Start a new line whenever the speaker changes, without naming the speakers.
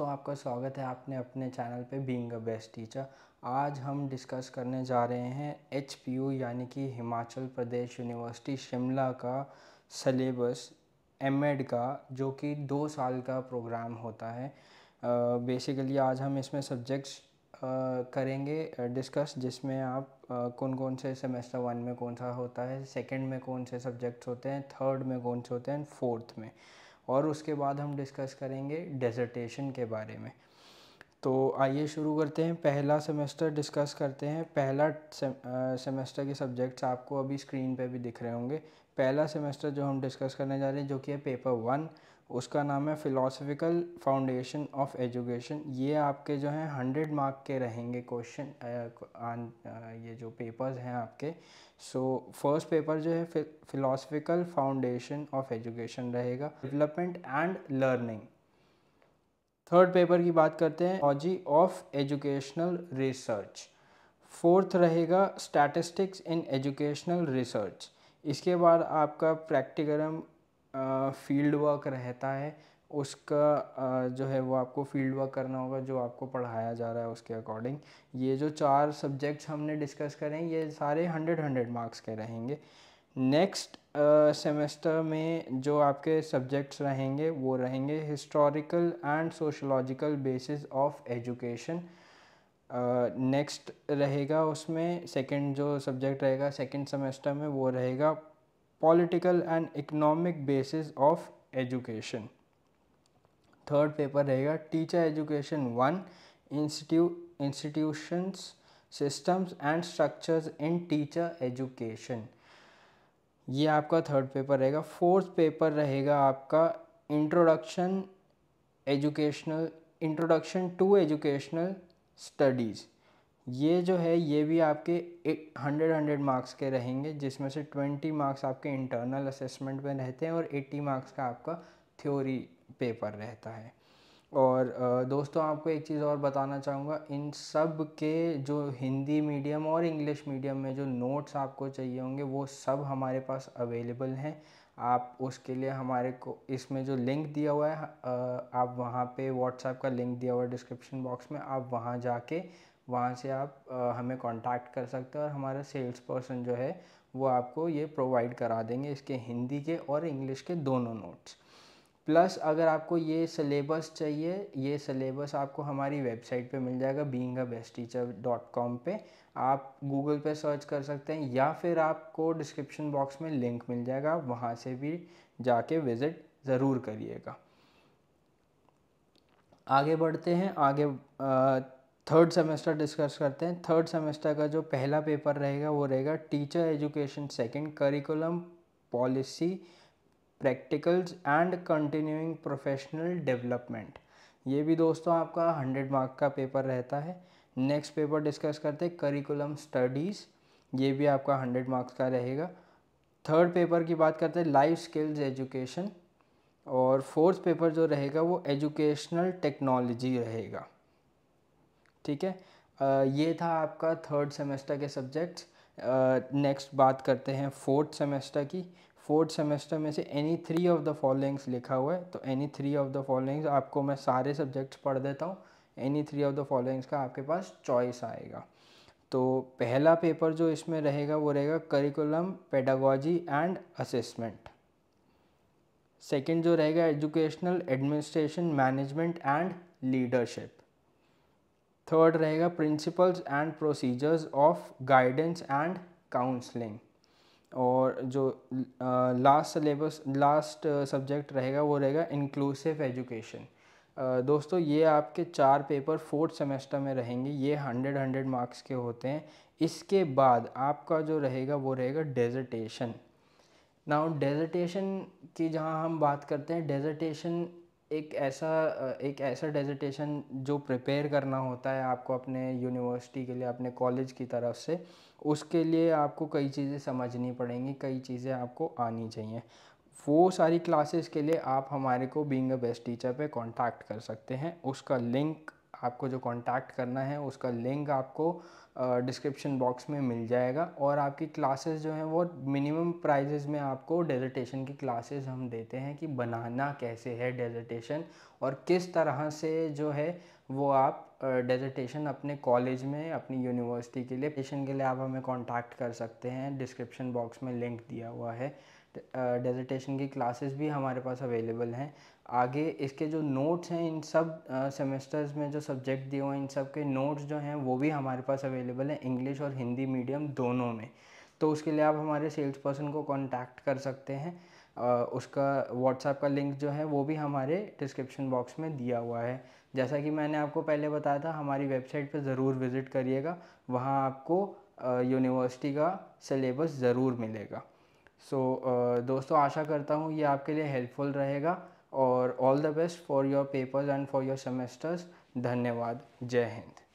दोस्तों आपका स्वागत है आपने अपने चैनल पे बींग बेस्ट टीचर आज हम डिस्कस करने जा रहे हैं एच यानी कि हिमाचल प्रदेश यूनिवर्सिटी शिमला का सलेबस एम का जो कि दो साल का प्रोग्राम होता है बेसिकली uh, आज हम इसमें सब्जेक्ट्स uh, करेंगे डिस्कस जिसमें आप uh, कौन कौन से सेमेस्टर वन में कौन सा होता है सेकेंड में कौन से सब्जेक्ट्स होते हैं थर्ड में कौन से होते हैं फोर्थ में और उसके बाद हम डिस्कस करेंगे डेजर्टेशन के बारे में तो आइए शुरू करते हैं पहला सेमेस्टर डिस्कस करते हैं पहला सेमेस्टर के सब्जेक्ट्स आपको अभी स्क्रीन पे भी दिख रहे होंगे पहला सेमेस्टर जो हम डिस्कस करने जा रहे हैं जो कि है पेपर वन उसका नाम है फ़िलोसफिकल फाउंडेशन ऑफ एजुकेशन ये आपके जो हैं हंड्रेड मार्क के रहेंगे क्वेश्चन ये जो पेपर्स हैं आपके सो फर्स्ट पेपर जो है फ़िलोसफिकल फाउंडेशन ऑफ एजुकेशन रहेगा development and learning third paper की बात करते हैं logy of educational research fourth रहेगा स्टैटिस्टिक्स इन एजुकेशनल रिसर्च इसके बाद आपका प्रैक्टिकरम फील्ड वर्क रहता है उसका जो है वो आपको फील्ड वर्क करना होगा जो आपको पढ़ाया जा रहा है उसके अकॉर्डिंग ये जो चार सब्जेक्ट्स हमने डिस्कस करें ये सारे हंड्रेड हंड्रेड मार्क्स के रहेंगे नेक्स्ट सेमेस्टर में जो आपके सब्जेक्ट्स रहेंगे वो रहेंगे historical and sociological basis of education next रहेगा उसमें सेकंड जो सब्जेक्ट रहेगा सेकंड सेमेस्टर में वो रहेगा political and economic basis of education third paper रहेगा teacher education one institutions systems and structures in teacher education ये आपका थर्ड पेपर रहेगा फोर्थ पेपर रहेगा आपका introduction educational introduction to educational studies ये जो है ये भी आपके हंड्रेड हंड्रेड मार्क्स के रहेंगे जिसमें से ट्वेंटी मार्क्स आपके इंटरनल असेसमेंट में रहते हैं और एट्टी मार्क्स का आपका थ्योरी पेपर रहता है और दोस्तों आपको एक चीज़ और बताना चाहूँगा इन सब के जो हिंदी मीडियम और इंग्लिश मीडियम में जो नोट्स आपको चाहिए होंगे वो सब हमारे पास अवेलेबल हैं आप उसके लिए हमारे को इसमें जो लिंक दिया हुआ है आप वहाँ पे व्हाट्सएप का लिंक दिया हुआ है डिस्क्रिप्शन बॉक्स में आप वहाँ जाके वहाँ से आप हमें कांटेक्ट कर सकते हैं और हमारा सेल्स पर्सन जो है वो आपको ये प्रोवाइड करा देंगे इसके हिंदी के और इंग्लिश के दोनों नोट्स प्लस अगर आपको ये सलेबस चाहिए ये सलेबस आपको हमारी वेबसाइट पे मिल जाएगा being a best teacher dot com पर आप गूगल पे सर्च कर सकते हैं या फिर आपको डिस्क्रिप्शन बॉक्स में लिंक मिल जाएगा आप वहाँ से भी जाके विज़िट ज़रूर करिएगा आगे बढ़ते हैं आगे आ, थर्ड सेमेस्टर डिस्कस करते हैं थर्ड सेमेस्टर का जो पहला पेपर रहेगा वो रहेगा teacher education second curriculum policy practicals and continuing professional development ये भी दोस्तों आपका हंड्रेड मार्क का पेपर रहता है नेक्स्ट पेपर डिस्कस करते हैं करिकुलम स्टडीज़ ये भी आपका हंड्रेड मार्क्स का रहेगा थर्ड पेपर की बात करते हैं लाइफ स्किल्स एजुकेशन और फोर्थ पेपर जो रहेगा वो एजुकेशनल टेक्नोलॉजी रहेगा ठीक है ये था आपका थर्ड सेमेस्टर के सब्जेक्ट्स नेक्स्ट बात करते हैं फोर्थ सेमेस्टर की फोर्थ सेमेस्टर में से any three of the followings लिखा हुआ है तो any three of the followings आपको मैं सारे सब्जेक्ट्स पढ़ देता हूँ any three of the followings का आपके पास चॉइस आएगा तो पहला पेपर जो इसमें रहेगा वो रहेगा curriculum pedagogy and assessment second जो रहेगा educational administration management and leadership third रहेगा principles and procedures of guidance and counselling और जो लास्ट सिलेबस लास्ट सब्जेक्ट रहेगा वो रहेगा इंक्लूसिव एजुकेशन दोस्तों ये आपके चार पेपर फोर्थ सेमेस्टर में रहेंगे ये हंड्रेड हंड्रेड मार्क्स के होते हैं इसके बाद आपका जो रहेगा वो रहेगा डेजर्टेशन नाउ डेजर्टेशन की जहाँ हम बात करते हैं डेजर्टेशन एक ऐसा एक ऐसा डेजिटेशन जो प्रिपेयर करना होता है आपको अपने यूनिवर्सिटी के लिए अपने कॉलेज की तरफ से उसके लिए आपको कई चीज़ें समझनी पड़ेंगी कई चीज़ें आपको आनी चाहिए वो सारी क्लासेस के लिए आप हमारे को बींग बेस्ट टीचर पे कांटेक्ट कर सकते हैं उसका लिंक आपको जो कांटेक्ट करना है उसका लिंक आपको डिस्क्रिप्शन बॉक्स में मिल जाएगा और आपकी क्लासेस जो हैं वो मिनिमम प्राइजेज़ में आपको डेजर्टेशन की क्लासेस हम देते हैं कि बनाना कैसे है डेजर्टेशन और किस तरह से जो है वो आप डेजर्टेशन अपने कॉलेज में अपनी यूनिवर्सिटी के लिए पेशन के लिए आप हमें कांटेक्ट कर सकते हैं डिस्क्रिप्शन बॉक्स में लिंक दिया हुआ है डेजिटेशन की क्लासेस भी हमारे पास अवेलेबल हैं आगे इसके जो नोट्स हैं इन सब सेमेस्टर्स में जो सब्जेक्ट दिए हुए हैं इन सब के नोट्स जो हैं वो भी हमारे पास अवेलेबल हैं इंग्लिश और हिंदी मीडियम दोनों में तो उसके लिए आप हमारे सेल्स पर्सन को कॉन्टैक्ट कर सकते हैं उसका व्हाट्सएप का लिंक जो है वो भी हमारे डिस्क्रिप्शन बॉक्स में दिया हुआ है जैसा कि मैंने आपको पहले बताया था हमारी वेबसाइट पर ज़रूर विज़िट करिएगा वहाँ आपको यूनिवर्सिटी का सिलेबस ज़रूर मिलेगा सो so, uh, दोस्तों आशा करता हूँ ये आपके लिए हेल्पफुल रहेगा और all the best for your papers and for your semesters धन्यवाद जय हिंद